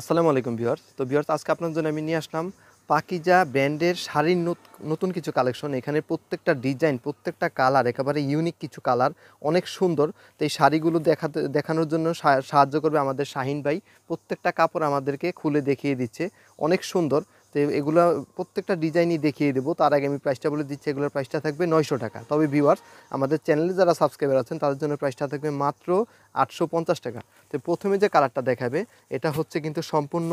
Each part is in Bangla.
আসসালামু আলাইকুম ভিওর্স তো ভিওর্স আজকে আপনার জন্য আমি নিয়ে আসলাম পাকিজা ব্র্যান্ডের শাড়ির নতুন কিছু কালেকশন এখানে প্রত্যেকটা ডিজাইন প্রত্যেকটা কালার একেবারে ইউনিক কিছু কালার অনেক সুন্দর তো এই শাড়িগুলো দেখাতে দেখানোর জন্য সাহায্য করবে আমাদের শাহিন ভাই প্রত্যেকটা কাপড় আমাদেরকে খুলে দেখিয়ে দিচ্ছে অনেক সুন্দর তো এগুলো প্রত্যেকটা ডিজাইনই দেখিয়ে দেবো তার আগে আমি প্রাইসটা বলে দিচ্ছি এগুলোর প্রাইসটা থাকবে নয়শো টাকা তবে ভিউয়ার্স আমাদের চ্যানেলে যারা সাবস্ক্রাইবার আছেন তাদের জন্য প্রাইসটা থাকবে মাত্র আটশো টাকা তো প্রথমে যে কালারটা দেখাবে এটা হচ্ছে কিন্তু সম্পূর্ণ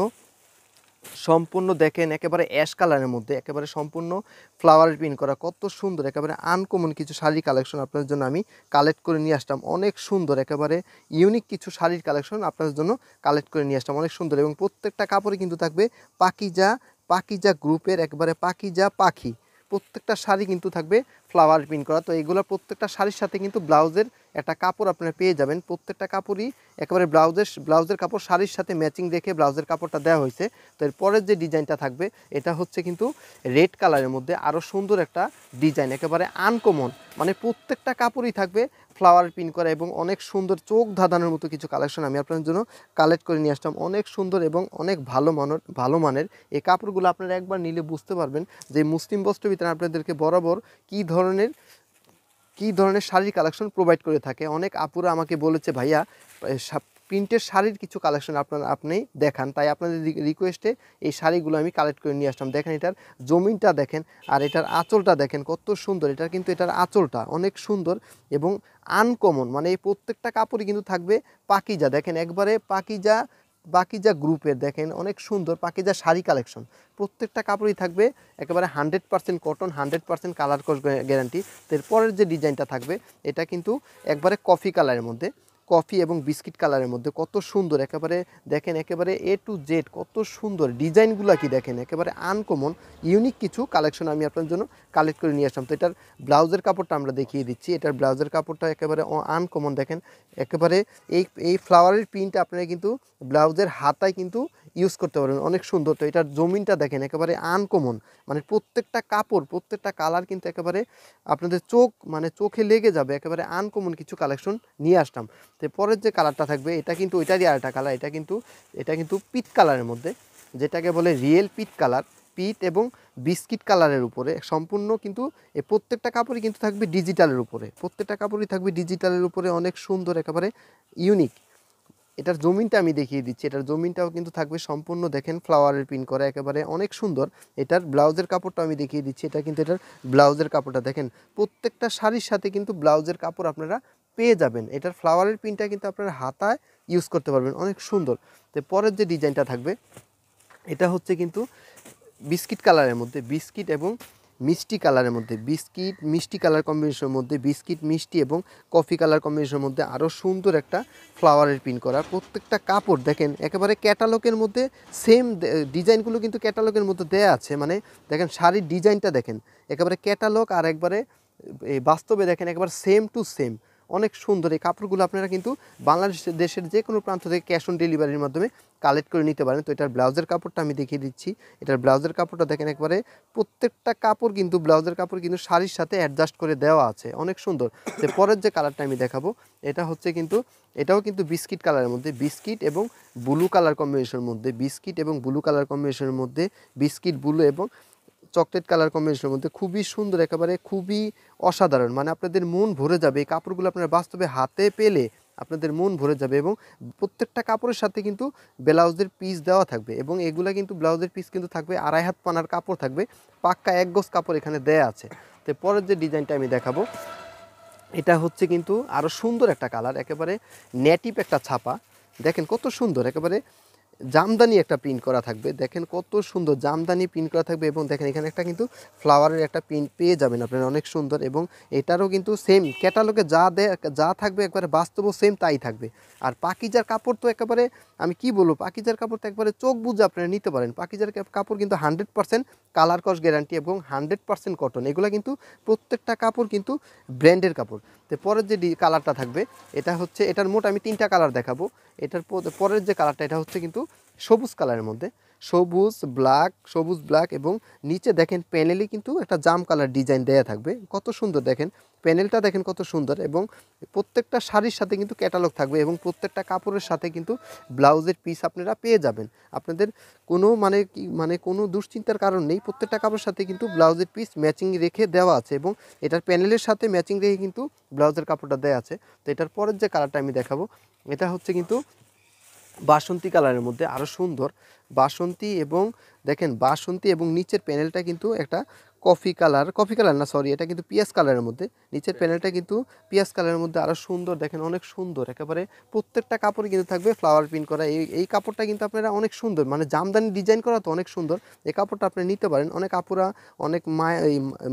সম্পূর্ণ দেখেন একেবারে অ্যাশ কালারের মধ্যে একেবারে সম্পূর্ণ ফ্লাওয়ার প্রিন্ট করা কত সুন্দর একেবারে আনকমন কিছু শাড়ির কালেকশন আপনাদের জন্য আমি কালেক্ট করে নিয়ে আসতাম অনেক সুন্দর একেবারে ইউনিক কিছু শাড়ির কালেকশন আপনাদের জন্য কালেক্ট করে নিয়ে আসতাম অনেক সুন্দর এবং প্রত্যেকটা কাপড়ে কিন্তু থাকবে পাকিজা পাকিজা গ্রুপের একবারে পাকিজা পাখি প্রত্যেকটা শাড়ি কিন্তু থাকবে ফ্লাওয়ার প্রিন্ট করা তো এইগুলো প্রত্যেকটা শাড়ির সাথে কিন্তু ব্লাউজের একটা কাপড় আপনারা পেয়ে যাবেন প্রত্যেকটা কাপড়ই একেবারে ব্লাউজের ব্লাউজের কাপড় শাড়ির সাথে ম্যাচিং দেখে ব্লাউজের কাপড়টা দেওয়া হয়েছে তো এরপরের যে ডিজাইনটা থাকবে এটা হচ্ছে কিন্তু রেড কালারের মধ্যে আরও সুন্দর একটা ডিজাইন একেবারে আনকমন মানে প্রত্যেকটা কাপড়ই থাকবে ফ্লাওয়ার পিন করা এবং অনেক সুন্দর চোখ ধাঁধানোর মতো কিছু কালেকশন আমি আপনার জন্য কালেক্ট করে নিয়ে আসতাম অনেক সুন্দর এবং অনেক ভালো মানের ভালো মানের এই কাপড়গুলো আপনারা একবার নিলে বুঝতে পারবেন যে মুসলিম বস্ত্র ভিতরে আপনাদেরকে বরাবর কি ধরনের কি ধরনের শাড়ির কালেকশন প্রোভাইড করে থাকে অনেক আপুরা আমাকে বলেছে ভাইয়া প্রিন্টের শাড়ির কিছু কালেকশন আপনার আপনি দেখান তাই আপনাদের রিকোয়েস্টে এই শাড়িগুলো আমি কালেক্ট করে নিয়ে আসলাম দেখেন এটার জমিনটা দেখেন আর এটার আঁচলটা দেখেন কত সুন্দর এটার কিন্তু এটার আঁচলটা অনেক সুন্দর এবং আনকমন মানে এই প্রত্যেকটা কাপড়ই কিন্তু থাকবে পাকিজা দেখেন একবারে পাকিজা যা গ্রুপের দেখেন অনেক সুন্দর যা শাড়ি কালেকশন প্রত্যেকটা কাপড়ই থাকবে একেবারে hundred percent cotton hundred percent colour কস গ্যারান্টি এরপরের যে ডিজাইনটা থাকবে এটা কিন্তু একবারে কফি কালারের মধ্যে কফি এবং বিস্কিট কালারের মধ্যে কত সুন্দর একেবারে দেখেন একেবারে এ টু জেড কত সুন্দর ডিজাইনগুলো কি দেখেন একেবারে আনকমন ইউনিক কিছু কালেকশন আমি আপনার জন্য কালেক্ট করে নিয়ে আসলাম তো এটার ব্লাউজের কাপড়টা আমরা দেখিয়ে দিচ্ছি এটার ব্লাউজের কাপড়টা একেবারে আনকমন দেখেন একেবারে এই এই ফ্লাওয়ারের প্রিন্টটা আপনারা কিন্তু ব্লাউজের হাতায় কিন্তু ইউজ করতে পারেন অনেক সুন্দর তো এটার জমিনটা দেখেন একেবারে আনকমন মানে প্রত্যেকটা কাপড় প্রত্যেকটা কালার কিন্তু একেবারে আপনাদের চোখ মানে চোখে লেগে যাবে একেবারে আনকমন কিছু কালেকশন নিয়ে আসলাম তো পরের যে কালারটা থাকবে এটা কিন্তু এটারই আরেকটা কালার এটা কিন্তু এটা কিন্তু পিট কালারের মধ্যে যেটাকে বলে রিয়েল পিট কালার পিট এবং বিস্কিট কালারের উপরে সম্পূর্ণ কিন্তু এ প্রত্যেকটা কাপড়ই কিন্তু থাকবে ডিজিটালের উপরে প্রত্যেকটা কাপড়ই থাকবে ডিজিটালের উপরে অনেক সুন্দর একেবারে ইউনিক এটার জমিনটা আমি দেখিয়ে দিচ্ছি এটার জমিনটাও কিন্তু থাকবে সম্পূর্ণ দেখেন ফ্লাওয়ারের পিন করা একেবারে অনেক সুন্দর এটার ব্লাউজের কাপড়টা আমি দেখিয়ে দিচ্ছি এটা কিন্তু এটার ব্লাউজের কাপড়টা দেখেন প্রত্যেকটা শাড়ির সাথে কিন্তু ব্লাউজের কাপড় আপনারা পেয়ে যাবেন এটার ফ্লাওয়ারের পিনটা কিন্তু আপনারা হাতায় ইউজ করতে পারবেন অনেক সুন্দর তো পরের যে ডিজাইনটা থাকবে এটা হচ্ছে কিন্তু বিস্কিট কালারের মধ্যে বিস্কিট এবং মিষ্টি কালারের মধ্যে বিস্কিট মিষ্টি কালার কম্বিনেশনের মধ্যে বিস্কিট মিষ্টি এবং কফি কালার কম্বিনেশনের মধ্যে আরও সুন্দর একটা ফ্লাওয়ারের প্রিন্ট করা প্রত্যেকটা কাপড় দেখেন একেবারে ক্যাটালগের মধ্যে সেম ডিজাইনগুলো কিন্তু ক্যাটালগের মধ্যে দেয়া আছে মানে দেখেন শাড়ির ডিজাইনটা দেখেন একেবারে ক্যাটালগ আর একবারে বাস্তবে দেখেন একবার সেম টু সেম অনেক সুন্দর এই কাপড়গুলো আপনারা কিন্তু বাংলাদেশ দেশের যে কোনো প্রান্ত থেকে ক্যাশ অন ডেলিভারির মাধ্যমে কালেক্ট করে নিতে পারেন তো এটার ব্লাউজের কাপড়টা আমি দেখিয়ে দিচ্ছি এটার ব্লাউজের কাপড়টা দেখেন একবারে প্রত্যেকটা কাপড় কিন্তু ব্লাউজের কাপড় কিন্তু শাড়ির সাথে অ্যাডজাস্ট করে দেওয়া আছে অনেক সুন্দর যে পরের যে কালারটা আমি দেখাবো এটা হচ্ছে কিন্তু এটাও কিন্তু বিস্কিট কালারের মধ্যে বিস্কিট এবং ব্লু কালার কম্বিনেশনের মধ্যে বিস্কিট এবং ব্লু কালার কম্বিনেশনের মধ্যে বিস্কিট ব্লু এবং চকলেট কালার কম্বিনেশনের মধ্যে খুবই সুন্দর একেবারে খুবই অসাধারণ মানে আপনাদের মন ভরে যাবে এই কাপড়গুলো আপনার বাস্তবে হাতে পেলে আপনাদের মন ভরে যাবে এবং প্রত্যেকটা কাপড়ের সাথে কিন্তু ব্লাউজের পিস দেওয়া থাকবে এবং এগুলো কিন্তু ব্লাউজের পিস কিন্তু থাকবে আড়াই হাত পানার কাপড় থাকবে পাক্কা এক গোজ কাপড় এখানে দেয়া আছে তো পরের যে ডিজাইনটা আমি দেখাবো এটা হচ্ছে কিন্তু আরও সুন্দর একটা কালার একেবারে নেটিভ একটা ছাপা দেখেন কত সুন্দর একেবারে জামদানি একটা প্রিন্ট করা থাকবে দেখেন কত সুন্দর জামদানি প্রিন্ট করা থাকবে এবং দেখেন এখানে একটা কিন্তু ফ্লাওয়ারের একটা প্রিন্ট পেয়ে যাবেন আপনারা অনেক সুন্দর এবং এটারও কিন্তু সেম ক্যাটালগে যা দেয় যা থাকবে একবারে বাস্তব সেম তাই থাকবে আর পাকিজার কাপড় তো একেবারে আমি কি বলবো পাকিজার কাপড় তো একবারে চোখ বুঝে আপনারা নিতে পারেন পাকিজার কাপড় কিন্তু হান্ড্রেড পার্সেন্ট কালার কস গ্যারান্টি এবং হান্ড্রেড পার্সেন্ট কটন এগুলো কিন্তু প্রত্যেকটা কাপড় কিন্তু ব্র্যান্ডের কাপড় তো পরের যে কালারটা থাকবে এটা হচ্ছে এটার মোট আমি তিনটা কালার দেখাবো এটার পরের যে কালারটা এটা হচ্ছে কিন্তু সবুজ কালারের মধ্যে সবুজ ব্ল্যাক সবুজ ব্ল্যাক এবং নিচে দেখেন প্যানেলে কিন্তু একটা জাম কালার ডিজাইন দেয়া থাকবে কত সুন্দর দেখেন প্যানেলটা দেখেন কত সুন্দর এবং প্রত্যেকটা শাড়ির সাথে কিন্তু ক্যাটালগ থাকবে এবং প্রত্যেকটা কাপড়ের সাথে কিন্তু ব্লাউজের পিস আপনারা পেয়ে যাবেন আপনাদের কোনো মানে মানে কোনো দুশ্চিন্তার কারণ নেই প্রত্যেকটা কাপড়ের সাথে কিন্তু ব্লাউজের পিস ম্যাচিং রেখে দেওয়া আছে এবং এটার প্যানেলের সাথে ম্যাচিং রেখে কিন্তু ব্লাউজের কাপড়টা দেওয়া আছে তো এটার পরের যে কালারটা আমি দেখাবো এটা হচ্ছে কিন্তু বাসন্তী কালারের মধ্যে আরও সুন্দর বাসন্তী এবং দেখেন বাসন্তী এবং নিচের প্যানেলটা কিন্তু একটা কফি কালার কফি কালার না সরি এটা কিন্তু পিয়াজ কালারের মধ্যে নিচের প্যানেলটা কিন্তু পিয়াজ কালারের মধ্যে আরও সুন্দর দেখেন অনেক সুন্দর একেবারে প্রত্যেকটা কাপড় কিন্তু থাকবে ফ্লাওয়ার প্রিন্ট করা এই এই কাপড়টা কিন্তু আপনারা অনেক সুন্দর মানে জামদানি ডিজাইন করা তো অনেক সুন্দর এই কাপড়টা আপনি নিতে পারেন অনেক আপুরা অনেক মা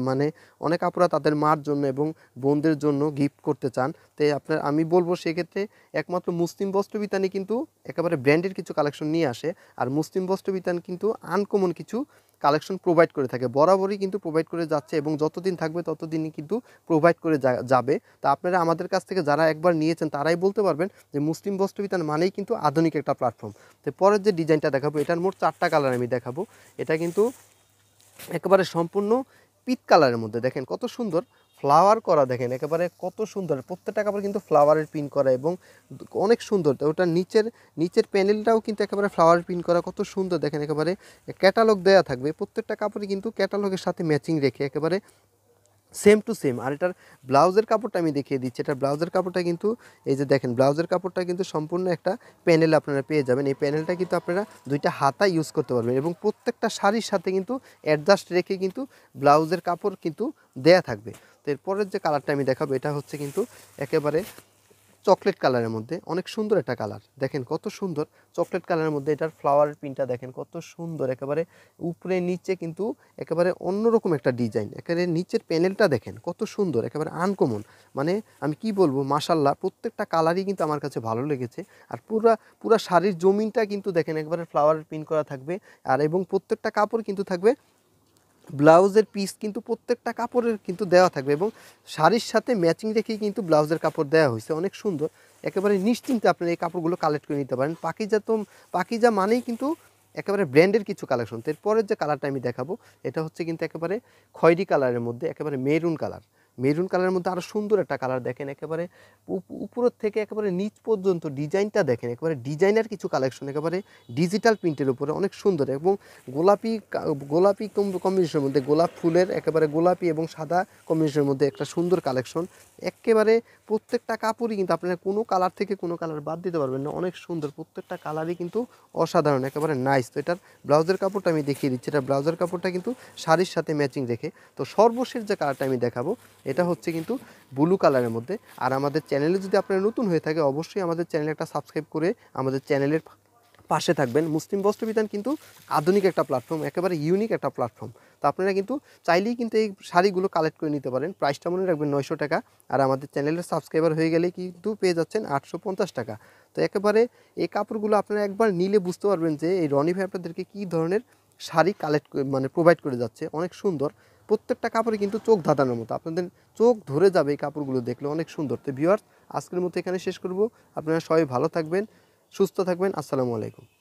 মানে অনেক আপুরা তাদের মার জন্য এবং বোনদের জন্য গিফট করতে চান তাই আপনার আমি বলবো সেক্ষেত্রে একমাত্র মুসলিম বস্ত্রবিতানি কিন্তু একেবারে ব্র্যান্ডের কিছু কালেকশন নিয়ে আসে আর মুসলিম মুসলিম বস্ত্র বিতান কিন্তু আনকমন কিছু কালেকশন প্রোভাইড করে থাকে বরাবরই কিন্তু প্রোভাইড করে যাচ্ছে এবং যতদিন থাকবে ততদিনই কিন্তু প্রোভাইড করে যাবে তা আপনারা আমাদের কাছ থেকে যারা একবার নিয়েছেন তারাই বলতে পারবেন যে মুসলিম বস্ত্রবিতান মানেই কিন্তু আধুনিক একটা প্ল্যাটফর্ম তো পরের যে ডিজাইনটা দেখাবো এটার মোট চারটা কালার আমি দেখাবো এটা কিন্তু একেবারে সম্পূর্ণ পিত কালারের মধ্যে দেখেন কত সুন্দর ফ্লাওয়ার করা দেখেন একেবারে কত সুন্দর প্রত্যেকটা কাপড় কিন্তু ফ্লাওয়ারের পিন করা এবং অনেক সুন্দর ওটা নিচের নিচের প্যানেলটাও কিন্তু একেবারে ফ্লাওয়ার পিন করা কত সুন্দর দেখেন একেবারে ক্যাটালগ দেয়া থাকবে প্রত্যেকটা কাপড়ে কিন্তু ক্যাটালগের সাথে ম্যাচিং রেখে একেবারে সেম টু সেম আর এটার ব্লাউজের কাপড়টা আমি দেখিয়ে দিচ্ছি এটার ব্লাউজের কাপড়টা কিন্তু এই যে দেখেন ব্লাউজের কাপড়টা কিন্তু সম্পূর্ণ একটা প্যানেল আপনারা পেয়ে যাবেন এই প্যানেলটা কিন্তু আপনারা দুইটা হাতা ইউজ করতে পারবেন এবং প্রত্যেকটা শাড়ির সাথে কিন্তু অ্যাডজাস্ট রেখে কিন্তু ব্লাউজের কাপড় কিন্তু দেয়া থাকবে তো এরপরের যে কালারটা আমি দেখাবো এটা হচ্ছে কিন্তু একেবারে চকলেট কালারের মধ্যে অনেক সুন্দর একটা কালার দেখেন কত সুন্দর চকলেট কালারের মধ্যে এটার ফ্লাওয়ারের প্রিন্টটা দেখেন কত সুন্দর একেবারে উপরে নিচে কিন্তু একেবারে অন্যরকম একটা ডিজাইন একেবারে নিচের প্যানেলটা দেখেন কত সুন্দর একেবারে আনকমন মানে আমি কি বলবো মাসাল্লাহ প্রত্যেকটা কালারই কিন্তু আমার কাছে ভালো লেগেছে আর পুরা পুরা শাড়ির জমিনটা কিন্তু দেখেন একবারে ফ্লাওয়ারের প্রিন্ট করা থাকবে আর এবং প্রত্যেকটা কাপড় কিন্তু থাকবে ব্লাউজের পিস কিন্তু প্রত্যেকটা কাপড়ের কিন্তু দেওয়া থাকবে এবং শাড়ির সাথে ম্যাচিং রেখেই কিন্তু ব্লাউজের কাপড় দেওয়া হয়েছে অনেক সুন্দর একেবারে নিশ্চিন্তে আপনারা এই কাপড়গুলো কালেক্ট করে নিতে পারেন পাকিজা তো পাকিজা মানেই কিন্তু একেবারে ব্র্যান্ডের কিছু কালেকশন এরপরের যে কালারটা আমি দেখাবো এটা হচ্ছে কিন্তু একেবারে খয়েরি কালারের মধ্যে একেবারে মেরুন কালার মেরুন কালারের মধ্যে আরও সুন্দর একটা কালার দেখেন একেবারে উপরের থেকে একেবারে নিচ পর্যন্ত ডিজাইনটা দেখেন একেবারে ডিজাইনার কিছু কালেকশন একেবারে ডিজিটাল প্রিন্টের উপরে অনেক সুন্দর এবং গোলাপি গোলাপি কম্বিনেশনের মধ্যে গোলাপ ফুলের একেবারে গোলাপি এবং সাদা কম্বিনেশনের মধ্যে একটা সুন্দর কালেকশন একেবারে প্রত্যেকটা কাপড়ই কিন্তু আপনারা কোনো কালার থেকে কোনো কালার বাদ দিতে পারবেন না অনেক সুন্দর প্রত্যেকটা কালারই কিন্তু অসাধারণ একেবারে নাইস তো এটার ব্লাউজের কাপড়টা আমি দেখিয়ে দিচ্ছি এটা ব্লাউজের কাপড়টা কিন্তু শাড়ির সাথে ম্যাচিং রেখে তো সর্বশেষ যে কালারটা আমি দেখাবো এটা হচ্ছে কিন্তু ব্লু কালারের মধ্যে আর আমাদের চ্যানেলে যদি আপনারা নতুন হয়ে থাকে অবশ্যই আমাদের চ্যানেল একটা সাবস্ক্রাইব করে আমাদের চ্যানেলের পাশে থাকবেন মুসলিম বিধান কিন্তু আধুনিক একটা প্ল্যাটফর্ম একেবারে ইউনিক একটা প্ল্যাটফর্ম তো আপনারা কিন্তু চাইলেই কিন্তু এই শাড়িগুলো কালেক্ট করে নিতে পারেন প্রাইসটা মনে রাখবেন নয়শো টাকা আর আমাদের চ্যানেলের সাবস্ক্রাইবার হয়ে গেলে কিন্তু পেয়ে যাচ্ছেন আটশো টাকা তো একেবারে এই কাপড়গুলো আপনারা একবার নিলে বুঝতে পারবেন যে এই রনি ভাই আপনাদেরকে কী ধরনের শাড়ি কালেক্ট মানে প্রোভাইড করে যাচ্ছে অনেক সুন্দর প্রত্যেকটা কাপড়ে কিন্তু চোখ ধাঁধানোর মতো আপনাদের চোখ ধরে যাবে এই কাপড়গুলো দেখলে অনেক সুন্দর তো ভিউয়ার্স আজকের মতো এখানে শেষ করব আপনারা সবাই ভালো থাকবেন সুস্থ থাকবেন আসসালামু আলাইকুম